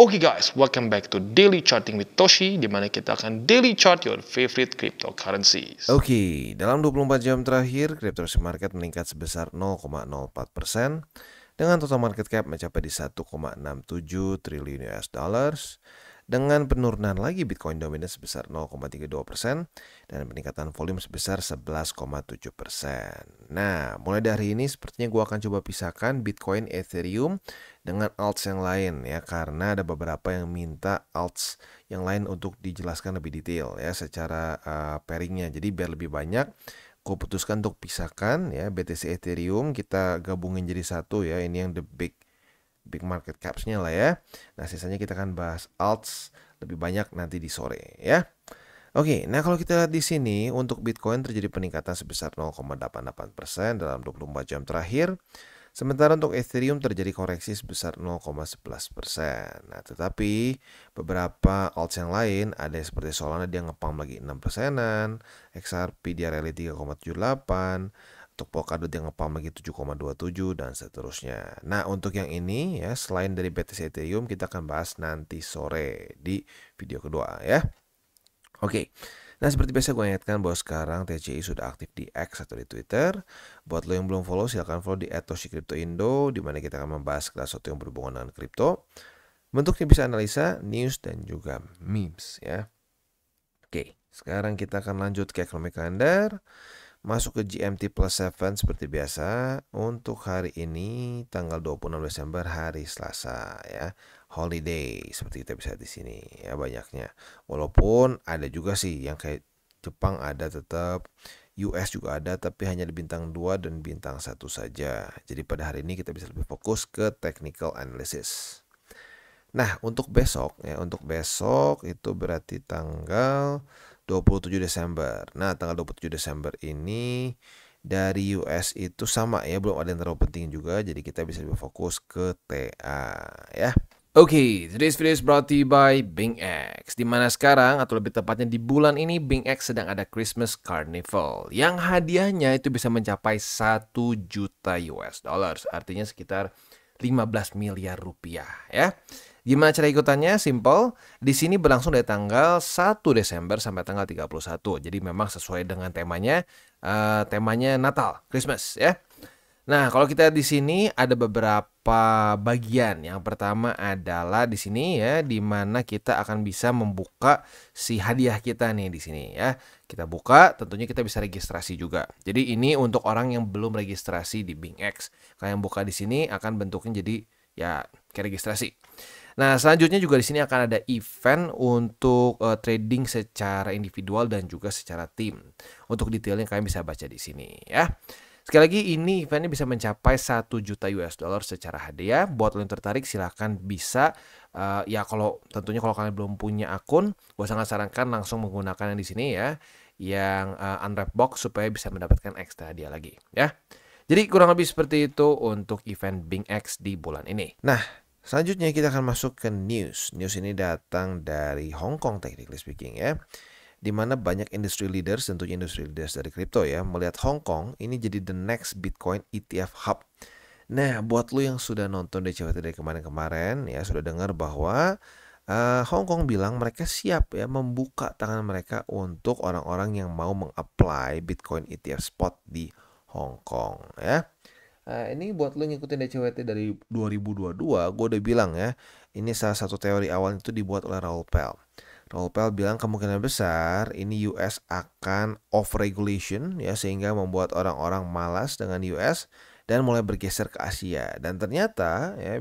Oke okay guys, welcome back to Daily Charting with Toshi di mana kita akan daily chart your favorite cryptocurrencies. Oke, okay, dalam 24 jam terakhir cryptocurrency market meningkat sebesar 0,04% dengan total market cap mencapai di 1,67 triliun US dollars dengan penurunan lagi Bitcoin dominan sebesar 0,32 persen dan peningkatan volume sebesar 11,7 persen. Nah, mulai dari ini sepertinya gua akan coba pisahkan Bitcoin, Ethereum dengan alts yang lain ya karena ada beberapa yang minta alts yang lain untuk dijelaskan lebih detail ya secara uh, eh, pairingnya. Jadi biar lebih banyak gue putuskan untuk pisahkan ya BTC Ethereum kita gabungin jadi satu ya ini yang the big big market caps-nya lah ya. Nah, sisanya kita akan bahas alts lebih banyak nanti di sore ya. Oke, nah kalau kita lihat di sini untuk Bitcoin terjadi peningkatan sebesar 0,88% dalam 24 jam terakhir. Sementara untuk Ethereum terjadi koreksi sebesar 0,11%. Nah, tetapi beberapa alts yang lain ada seperti Solana dia ngepam lagi 6 persenan, XRP dia rally 3,78, untuk Polkadot yang ngepam lagi 7,27 dan seterusnya. Nah, untuk yang ini ya selain dari BTC Ethereum kita akan bahas nanti sore di video kedua ya. Oke. Okay. Nah seperti biasa gue ingatkan bahwa sekarang TCI sudah aktif di X atau di Twitter. Buat lo yang belum follow silahkan follow di @toshikryptoindo di mana kita akan membahas segala sesuatu yang berhubungan dengan kripto. Bentuknya bisa analisa, news dan juga memes ya. Oke, sekarang kita akan lanjut ke ekonomi kalender. Masuk ke GMT plus 7 seperti biasa untuk hari ini tanggal 26 Desember hari Selasa ya. Holiday seperti kita bisa di sini ya banyaknya. Walaupun ada juga sih yang kayak Jepang ada tetap US juga ada tapi hanya di bintang 2 dan bintang 1 saja. Jadi pada hari ini kita bisa lebih fokus ke technical analysis. Nah, untuk besok ya, untuk besok itu berarti tanggal 27 Desember. Nah, tanggal 27 Desember ini dari US itu sama ya, belum ada yang terlalu penting juga, jadi kita bisa lebih fokus ke TA ya. Oke, okay, today's video is brought to you by BingX. Di mana sekarang atau lebih tepatnya di bulan ini Bing X sedang ada Christmas Carnival yang hadiahnya itu bisa mencapai 1 juta US dollars, artinya sekitar 15 miliar rupiah ya. Gimana cara ikutannya? Simple. Di sini berlangsung dari tanggal 1 Desember sampai tanggal 31. Jadi memang sesuai dengan temanya, uh, temanya Natal, Christmas ya. Nah, kalau kita di sini ada beberapa bagian. Yang pertama adalah di sini ya, di mana kita akan bisa membuka si hadiah kita nih di sini ya. Kita buka, tentunya kita bisa registrasi juga. Jadi ini untuk orang yang belum registrasi di Bing BingX. Kalian buka di sini akan bentuknya jadi ya kayak registrasi. Nah, selanjutnya juga di sini akan ada event untuk uh, trading secara individual dan juga secara tim. Untuk detailnya kalian bisa baca di sini ya. Sekali lagi ini eventnya bisa mencapai 1 juta US dollar secara hadiah. Buat lo yang tertarik silahkan bisa uh, ya kalau tentunya kalau kalian belum punya akun, gue sangat sarankan langsung menggunakan yang di sini ya yang uh, unwrap box supaya bisa mendapatkan extra hadiah lagi ya. Jadi kurang lebih seperti itu untuk event Bing X di bulan ini. Nah, Selanjutnya kita akan masuk ke news. News ini datang dari Hong Kong technically speaking ya. Di mana banyak industry leaders, tentunya industry leaders dari crypto ya, melihat Hong Kong ini jadi the next Bitcoin ETF hub. Nah, buat lo yang sudah nonton DCWT dari kemarin-kemarin ya, sudah dengar bahwa uh, Hong Kong bilang mereka siap ya membuka tangan mereka untuk orang-orang yang mau mengapply Bitcoin ETF spot di Hong Kong ya. Uh, ini buat lo ngikutin DCWT dari 2022, gue udah bilang ya, ini salah satu teori awal itu dibuat oleh Raul Pell. Raul Pell bilang kemungkinan besar ini US akan off regulation ya sehingga membuat orang-orang malas dengan US dan mulai bergeser ke Asia. Dan ternyata ya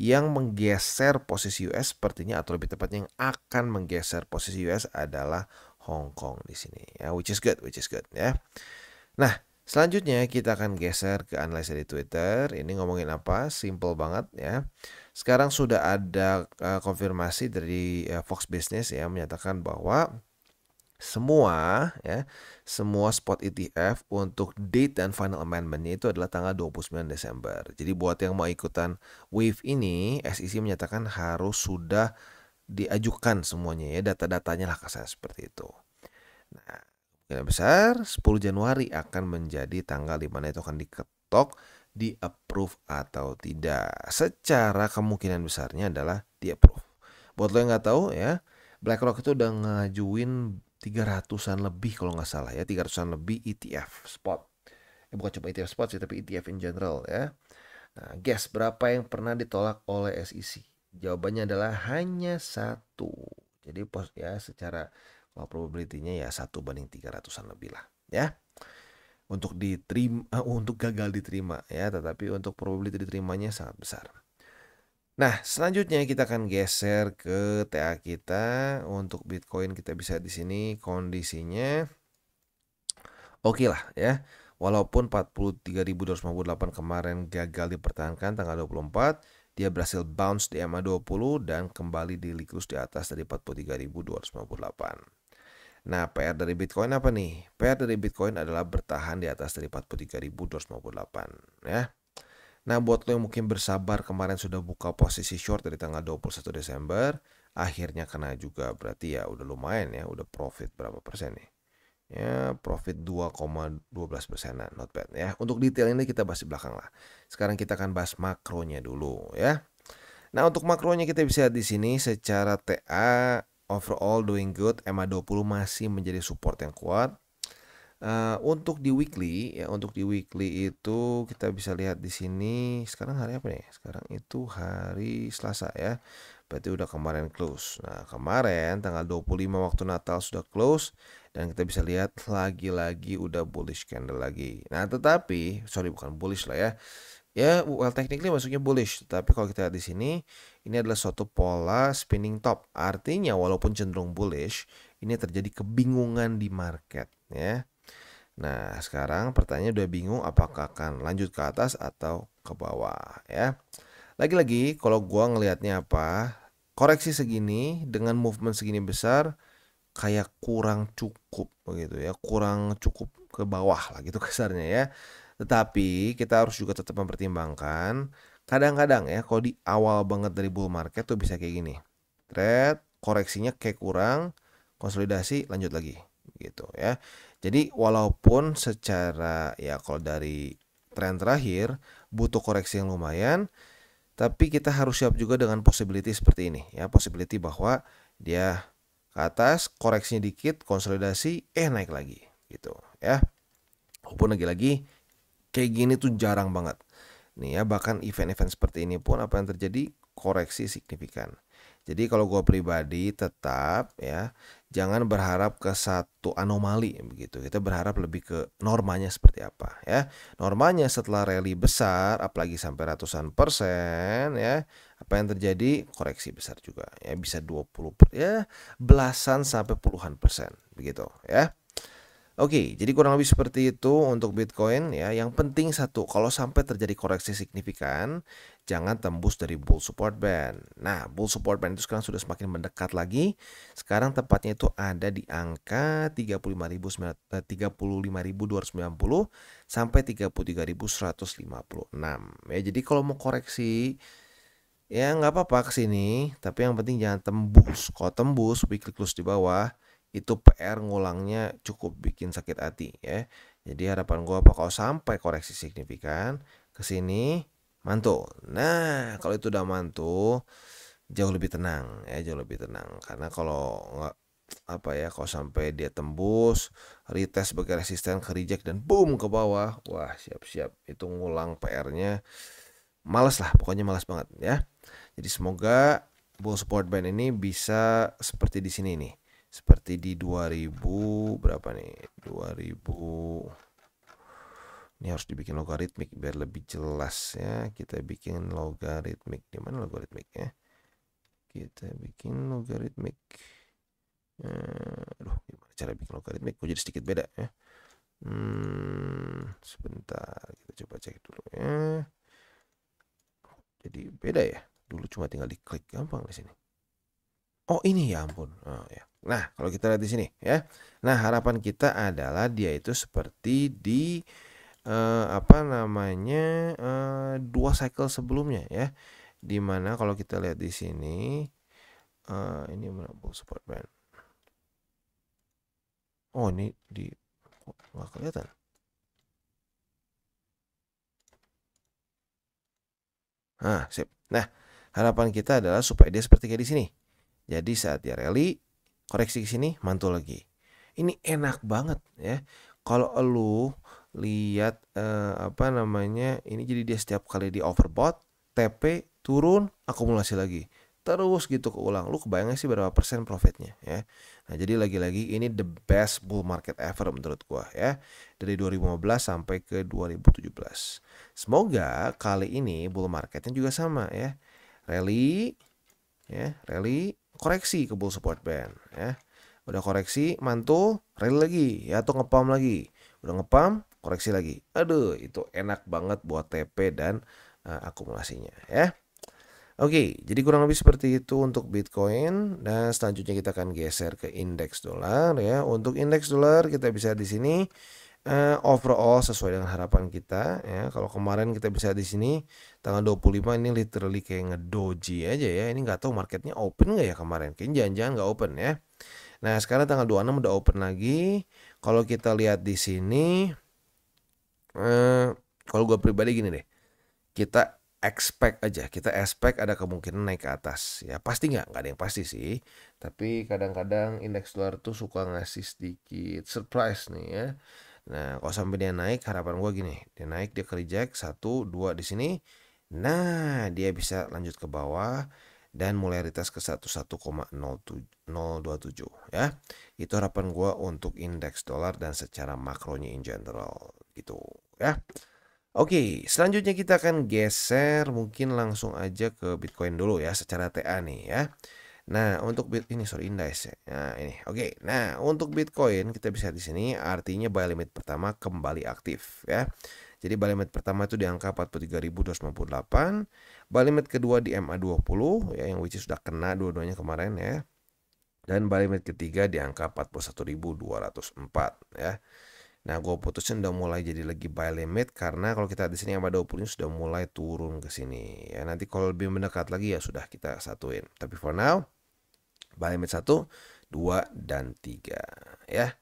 yang menggeser posisi US sepertinya atau lebih tepatnya yang akan menggeser posisi US adalah Hong Kong di sini ya which is good which is good ya. Nah, Selanjutnya kita akan geser ke analisa di Twitter. Ini ngomongin apa? Simple banget ya. Sekarang sudah ada uh, konfirmasi dari uh, Fox Business ya menyatakan bahwa semua ya, semua spot ETF untuk date dan final amendmentnya itu adalah tanggal 29 Desember. Jadi buat yang mau ikutan wave ini, SEC menyatakan harus sudah diajukan semuanya ya data-datanya lah kasar seperti itu. Nah, Ya besar 10 Januari akan menjadi tanggal di mana itu akan diketok di approve atau tidak. Secara kemungkinan besarnya adalah di approve. Buat lo yang nggak tahu ya, BlackRock itu udah ngajuin 300-an lebih kalau nggak salah ya, 300-an lebih ETF spot. Ya, bukan cuma ETF spot sih, tapi ETF in general ya. Nah, guess berapa yang pernah ditolak oleh SEC? Jawabannya adalah hanya satu. Jadi pos ya secara Well, probability-nya ya satu banding tiga ratusan lebih lah ya. Untuk diterima uh, untuk gagal diterima ya, tetapi untuk probability diterimanya sangat besar. Nah, selanjutnya kita akan geser ke TA kita. Untuk Bitcoin kita bisa di sini kondisinya oke okay lah ya. Walaupun 43.258 kemarin gagal dipertahankan tanggal 24, dia berhasil bounce di MA20 dan kembali di likus di atas dari 43.258. Nah, PR dari Bitcoin apa nih? PR dari Bitcoin adalah bertahan di atas dari 43.258 ya. Nah, buat lo yang mungkin bersabar kemarin sudah buka posisi short dari tanggal 21 Desember, akhirnya kena juga berarti ya udah lumayan ya, udah profit berapa persen nih? Ya, profit 2,12 persenan, not bad ya. Untuk detail ini kita bahas di belakang lah. Sekarang kita akan bahas makronya dulu ya. Nah, untuk makronya kita bisa lihat di sini secara TA overall doing good MA20 masih menjadi support yang kuat Uh, untuk di weekly ya untuk di weekly itu kita bisa lihat di sini sekarang hari apa nih sekarang itu hari Selasa ya berarti udah kemarin close nah kemarin tanggal 25 waktu Natal sudah close dan kita bisa lihat lagi-lagi udah bullish candle lagi nah tetapi sorry bukan bullish lah ya ya well technically maksudnya bullish tapi kalau kita lihat di sini ini adalah suatu pola spinning top. Artinya walaupun cenderung bullish, ini terjadi kebingungan di market ya. Nah, sekarang pertanyaan udah bingung apakah akan lanjut ke atas atau ke bawah ya. Lagi-lagi kalau gua ngelihatnya apa? Koreksi segini dengan movement segini besar kayak kurang cukup begitu ya, kurang cukup ke bawah lah gitu kasarnya ya. Tetapi kita harus juga tetap mempertimbangkan kadang-kadang ya kalau di awal banget dari bull market tuh bisa kayak gini trade koreksinya kayak kurang konsolidasi lanjut lagi gitu ya jadi walaupun secara ya kalau dari tren terakhir butuh koreksi yang lumayan tapi kita harus siap juga dengan possibility seperti ini ya possibility bahwa dia ke atas koreksinya dikit konsolidasi eh naik lagi gitu ya walaupun lagi-lagi kayak gini tuh jarang banget Nih ya, bahkan event-event seperti ini pun apa yang terjadi? Koreksi signifikan. Jadi kalau gue pribadi tetap ya jangan berharap ke satu anomali begitu. Kita berharap lebih ke normanya seperti apa ya. Normanya setelah rally besar apalagi sampai ratusan persen ya apa yang terjadi koreksi besar juga ya bisa 20 per, ya belasan sampai puluhan persen begitu ya. Oke, jadi kurang lebih seperti itu untuk Bitcoin ya. Yang penting satu, kalau sampai terjadi koreksi signifikan, jangan tembus dari bull support band. Nah, bull support band itu sekarang sudah semakin mendekat lagi. Sekarang tepatnya itu ada di angka 35.290 eh, sampai 33.156. Ya, jadi kalau mau koreksi ya nggak apa-apa ke sini, tapi yang penting jangan tembus. Kalau tembus, weekly close di bawah, itu PR ngulangnya cukup bikin sakit hati ya. Jadi harapan gue kau sampai koreksi signifikan ke sini mantul. Nah kalau itu udah mantul jauh lebih tenang ya jauh lebih tenang karena kalau nggak apa ya kalau sampai dia tembus retest sebagai resisten ke reject dan boom ke bawah wah siap-siap itu ngulang PR-nya males lah pokoknya malas banget ya jadi semoga bull support band ini bisa seperti di sini nih seperti di 2000 berapa nih 2000 ini harus dibikin logaritmik biar lebih jelas ya kita bikin logaritmik di mana logaritmik ya kita bikin logaritmik eh, aduh gimana cara bikin logaritmik kok jadi sedikit beda ya hmm, sebentar kita coba cek dulu ya jadi beda ya dulu cuma tinggal diklik gampang di sini oh ini ya ampun oh ya Nah, kalau kita lihat di sini ya. Nah, harapan kita adalah dia itu seperti di uh, apa namanya uh, dua cycle sebelumnya ya. Dimana kalau kita lihat di sini uh, ini menampung support band. Oh, ini di kok nggak kelihatan. Nah, sip. Nah, harapan kita adalah supaya dia seperti kayak di sini. Jadi saat dia rally, koreksi ke sini mantul lagi ini enak banget ya kalau lu lihat eh, apa namanya ini jadi dia setiap kali di overbought TP turun akumulasi lagi terus gitu keulang lu kebayangnya sih berapa persen profitnya ya nah jadi lagi-lagi ini the best bull market ever menurut gua ya dari 2015 sampai ke 2017 semoga kali ini bull marketnya juga sama ya rally ya rally koreksi ke bull support band ya udah koreksi mantul rally lagi ya atau ngepam lagi udah ngepam koreksi lagi aduh itu enak banget buat TP dan uh, akumulasinya ya oke jadi kurang lebih seperti itu untuk Bitcoin dan selanjutnya kita akan geser ke indeks dolar ya untuk indeks dolar kita bisa di sini uh, overall sesuai dengan harapan kita ya. Kalau kemarin kita bisa di sini tanggal 25 ini literally kayak ngedoji aja ya. Ini nggak tahu marketnya open nggak ya kemarin. kayak jangan-jangan nggak open ya. Nah, sekarang tanggal 26 udah open lagi. Kalau kita lihat di sini eh kalau gue pribadi gini deh. Kita expect aja kita expect ada kemungkinan naik ke atas ya pasti nggak nggak ada yang pasti sih tapi kadang-kadang indeks luar tuh suka ngasih sedikit surprise nih ya Nah, kalau sampai dia naik, harapan gue gini, dia naik, dia ke reject, satu, dua di sini. Nah, dia bisa lanjut ke bawah dan mulai retest ke 11,027 ya. Itu harapan gue untuk indeks dolar dan secara makronya in general gitu ya. Oke, selanjutnya kita akan geser mungkin langsung aja ke Bitcoin dulu ya secara TA nih ya. Nah, untuk bit ini sorry indeks ya. Nah, ini. Oke. Okay. Nah, untuk Bitcoin kita bisa di sini artinya buy limit pertama kembali aktif ya. Jadi buy limit pertama itu di angka 43.298, buy limit kedua di MA20 ya yang which is sudah kena dua-duanya kemarin ya. Dan buy limit ketiga di angka 41.204 ya. Nah, gue putusin udah mulai jadi lagi buy limit karena kalau kita di sini sama 20 sudah mulai turun ke sini. Ya, nanti kalau lebih mendekat lagi ya sudah kita satuin. Tapi for now, Balik satu, 1, 2, dan 3 ya.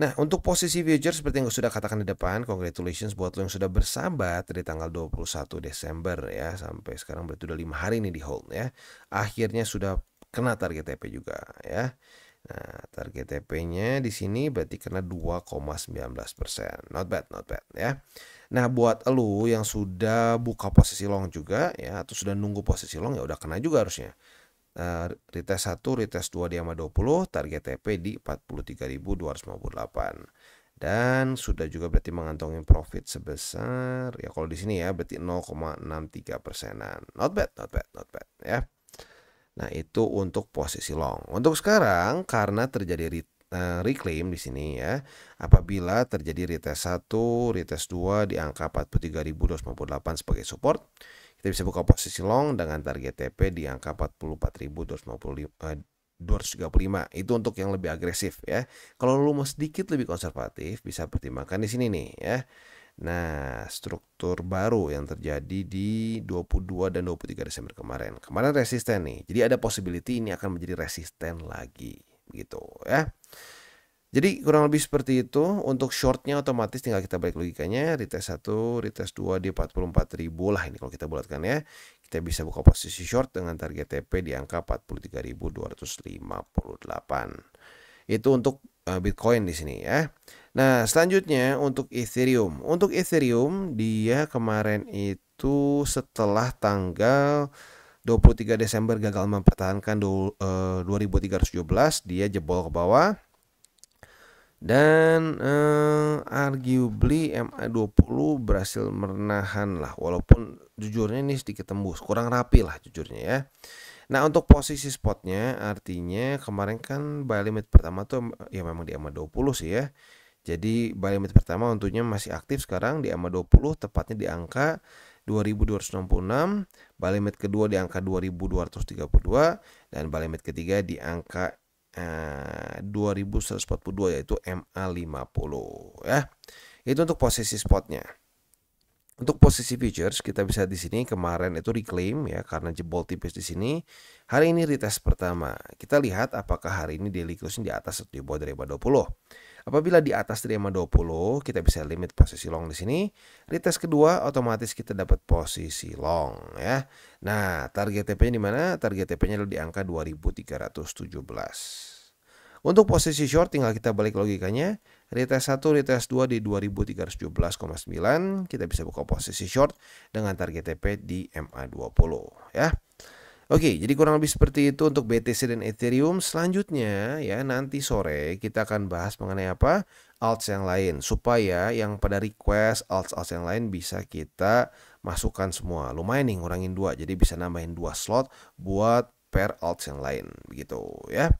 Nah, untuk posisi future seperti yang sudah katakan di depan, congratulations buat lo yang sudah bersahabat dari tanggal 21 Desember ya sampai sekarang berarti udah 5 hari ini di hold ya. Akhirnya sudah kena target TP juga ya. Nah, target TP-nya di sini berarti kena 2,19%. Not bad, not bad ya. Nah, buat lo yang sudah buka posisi long juga ya atau sudah nunggu posisi long ya udah kena juga harusnya retest 1, retest 2 di AMA 20, target TP di 43.258. Dan sudah juga berarti mengantongi profit sebesar ya kalau di sini ya berarti 0,63 persenan. Not bad, not bad, not bad ya. Nah itu untuk posisi long. Untuk sekarang karena terjadi retest eh, reclaim di sini ya. Apabila terjadi retest 1, retest 2 di angka 43.258 sebagai support, kita bisa buka posisi long dengan target TP di angka puluh 235 itu untuk yang lebih agresif ya. Kalau lu mau sedikit lebih konservatif bisa pertimbangkan di sini nih ya. Nah, struktur baru yang terjadi di 22 dan 23 Desember kemarin. Kemarin resisten nih. Jadi ada possibility ini akan menjadi resisten lagi begitu ya. Jadi kurang lebih seperti itu untuk shortnya otomatis tinggal kita balik logikanya retest 1, retest 2 di 44.000 lah ini kalau kita bulatkan ya. Kita bisa buka posisi short dengan target TP di angka 43.258. Itu untuk eh, Bitcoin di sini ya. Nah, selanjutnya untuk Ethereum. Untuk Ethereum dia kemarin itu setelah tanggal 23 Desember gagal mempertahankan 2317 eh, dia jebol ke bawah dan uh, arguably MA20 berhasil menahan lah walaupun jujurnya ini sedikit tembus kurang rapi lah jujurnya ya nah untuk posisi spotnya artinya kemarin kan buy limit pertama tuh ya memang di MA20 sih ya jadi buy limit pertama untungnya masih aktif sekarang di MA20 tepatnya di angka 2266 buy limit kedua di angka 2232 dan buy limit ketiga di angka 2142 eh, yaitu MA50 ya. Itu untuk posisi spotnya. Untuk posisi futures kita bisa di sini kemarin itu reclaim ya karena jebol tipis di sini. Hari ini retest pertama. Kita lihat apakah hari ini daily closing di atas atau di bawah dari 20. Apabila di atas diagonal 20, kita bisa limit posisi long di sini. Retest kedua otomatis kita dapat posisi long ya. Nah, target TP-nya di mana? Target TP-nya di angka 2317. Untuk posisi short tinggal kita balik logikanya. Retest 1, retest 2 di 2317,9 kita bisa buka posisi short dengan target TP di MA20 ya. Oke, jadi kurang lebih seperti itu untuk BTC dan Ethereum. Selanjutnya ya nanti sore kita akan bahas mengenai apa? alts yang lain supaya yang pada request alts-alts yang lain bisa kita masukkan semua. Lumayan nih ngurangin dua, jadi bisa nambahin dua slot buat pair alts yang lain begitu ya.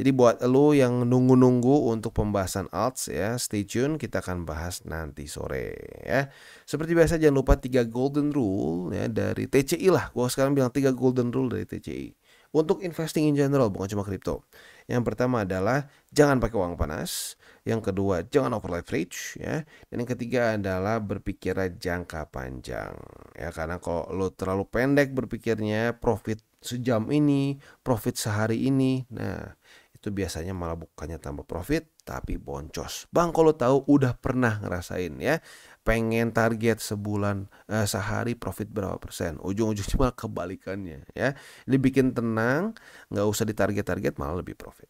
Jadi buat lo yang nunggu-nunggu untuk pembahasan alts ya, stay tune kita akan bahas nanti sore ya. Seperti biasa jangan lupa tiga golden rule ya dari TCI lah. Gua sekarang bilang tiga golden rule dari TCI. Untuk investing in general bukan cuma crypto Yang pertama adalah jangan pakai uang panas, yang kedua jangan over leverage ya, dan yang ketiga adalah berpikir jangka panjang ya karena kalau lo terlalu pendek berpikirnya profit sejam ini, profit sehari ini. Nah, itu biasanya malah bukannya tambah profit tapi boncos. Bang kalau tahu udah pernah ngerasain ya. Pengen target sebulan eh, sehari profit berapa persen. Ujung-ujungnya malah kebalikannya ya. ini bikin tenang, nggak usah ditarget-target malah lebih profit.